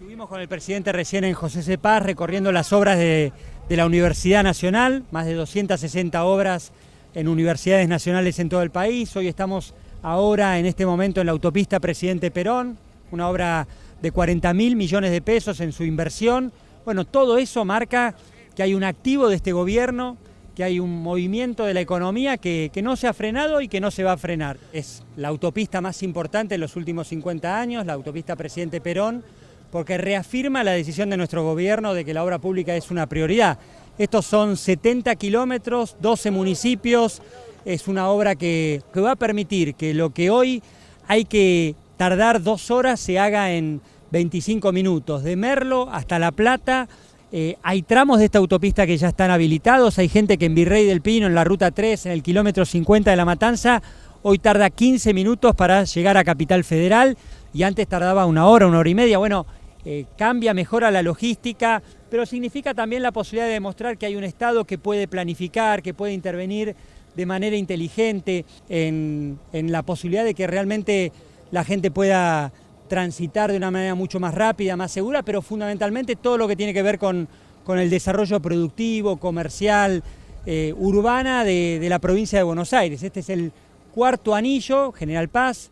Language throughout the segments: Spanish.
Estuvimos con el presidente recién en José C. recorriendo las obras de, la Universidad Nacional, más de 260 obras en universidades nacionales en todo el país. Hoy estamos ahora en este momento en la autopista Presidente Perón, una obra de 40 mil millones de pesos en su inversión. Bueno, todo eso marca que hay un activo de este gobierno, que hay un movimiento de la economía que, no se ha frenado y que no se va a frenar. Es la autopista más importante en los últimos 50 años, la autopista Presidente Perón porque reafirma la decisión de nuestro gobierno de que la obra pública es una prioridad. Estos son 70 kilómetros, 12 municipios, es una obra que, va a permitir que lo que hoy hay que tardar dos horas se haga en 25 minutos, de Merlo hasta La Plata. Eh, hay tramos de esta autopista que ya están habilitados, hay gente que en Virrey del Pino, en la ruta 3, en el kilómetro 50 de La Matanza, hoy tarda 15 minutos para llegar a Capital Federal y antes tardaba una hora, una hora y media. Bueno, eh, cambia, mejora la logística, pero significa también la posibilidad de demostrar que hay un Estado que puede planificar, que puede intervenir de manera inteligente en, la posibilidad de que realmente la gente pueda transitar de una manera mucho más rápida, más segura, pero fundamentalmente todo lo que tiene que ver con, el desarrollo productivo, comercial, eh, urbana de, de, la provincia de Buenos Aires. Este es el cuarto anillo, General Paz,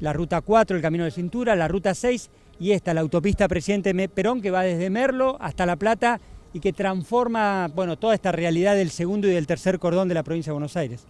la ruta 4, el Camino de Cintura, la ruta 6 y esta, la autopista Presidente Perón, que va desde Merlo hasta La Plata y que transforma bueno, toda esta realidad del segundo y del tercer cordón de la provincia de Buenos Aires.